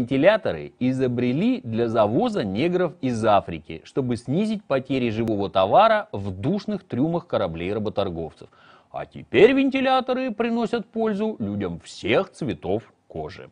Вентиляторы изобрели для завоза негров из Африки, чтобы снизить потери живого товара в душных трюмах кораблей работорговцев. А теперь вентиляторы приносят пользу людям всех цветов кожи.